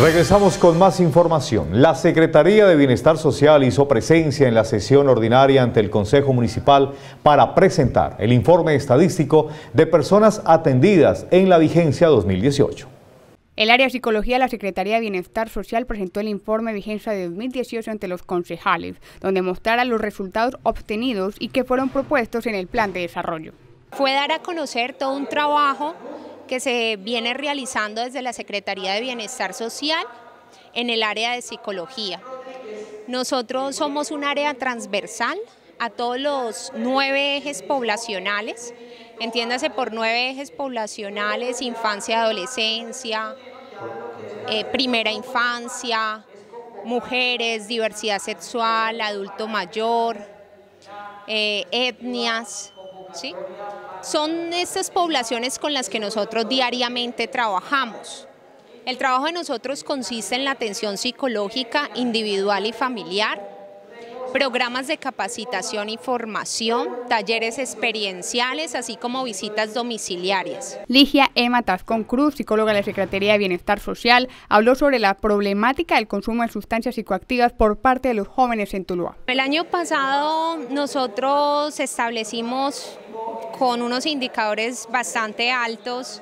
Regresamos con más información. La Secretaría de Bienestar Social hizo presencia en la sesión ordinaria ante el Consejo Municipal para presentar el informe estadístico de personas atendidas en la vigencia 2018. El área de psicología de la Secretaría de Bienestar Social presentó el informe de vigencia de 2018 ante los concejales, donde mostrara los resultados obtenidos y que fueron propuestos en el plan de desarrollo. Fue dar a conocer todo un trabajo que se viene realizando desde la Secretaría de Bienestar Social en el área de psicología. Nosotros somos un área transversal a todos los nueve ejes poblacionales, entiéndase por nueve ejes poblacionales, infancia, adolescencia, eh, primera infancia, mujeres, diversidad sexual, adulto mayor, eh, etnias, son estas poblaciones con las que nosotros diariamente trabajamos. El trabajo de nosotros consiste en la atención psicológica individual y familiar, programas de capacitación y formación, talleres experienciales, así como visitas domiciliarias. Ligia Emma Tascón Cruz, psicóloga de la Secretaría de Bienestar Social, habló sobre la problemática del consumo de sustancias psicoactivas por parte de los jóvenes en Tuluá. El año pasado nosotros establecimos con unos indicadores bastante altos,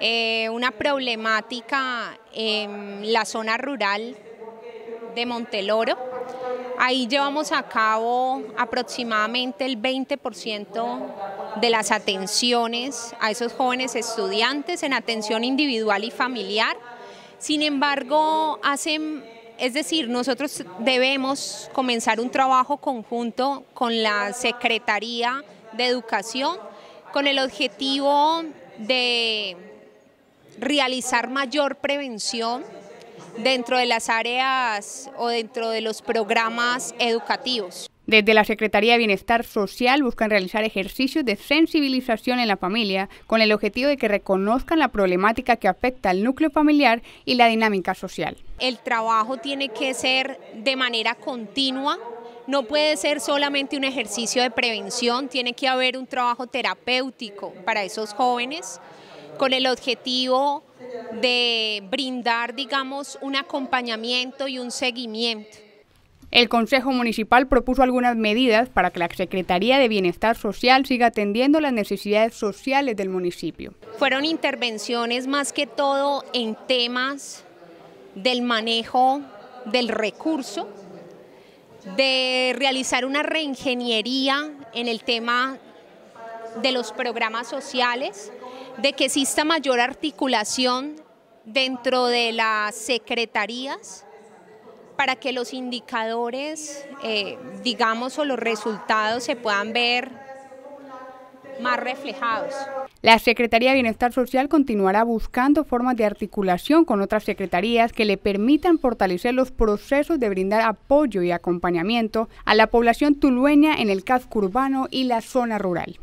eh, una problemática en la zona rural de Monteloro. Ahí llevamos a cabo aproximadamente el 20% de las atenciones a esos jóvenes estudiantes en atención individual y familiar. Sin embargo, hacen, es decir, nosotros debemos comenzar un trabajo conjunto con la Secretaría de educación con el objetivo de realizar mayor prevención dentro de las áreas o dentro de los programas educativos. Desde la Secretaría de Bienestar Social buscan realizar ejercicios de sensibilización en la familia con el objetivo de que reconozcan la problemática que afecta al núcleo familiar y la dinámica social. El trabajo tiene que ser de manera continua no puede ser solamente un ejercicio de prevención, tiene que haber un trabajo terapéutico para esos jóvenes con el objetivo de brindar, digamos, un acompañamiento y un seguimiento. El Consejo Municipal propuso algunas medidas para que la Secretaría de Bienestar Social siga atendiendo las necesidades sociales del municipio. Fueron intervenciones más que todo en temas del manejo del recurso, de realizar una reingeniería en el tema de los programas sociales, de que exista mayor articulación dentro de las secretarías para que los indicadores, eh, digamos, o los resultados se puedan ver más reflejados. La Secretaría de Bienestar Social continuará buscando formas de articulación con otras secretarías que le permitan fortalecer los procesos de brindar apoyo y acompañamiento a la población tulueña en el casco urbano y la zona rural.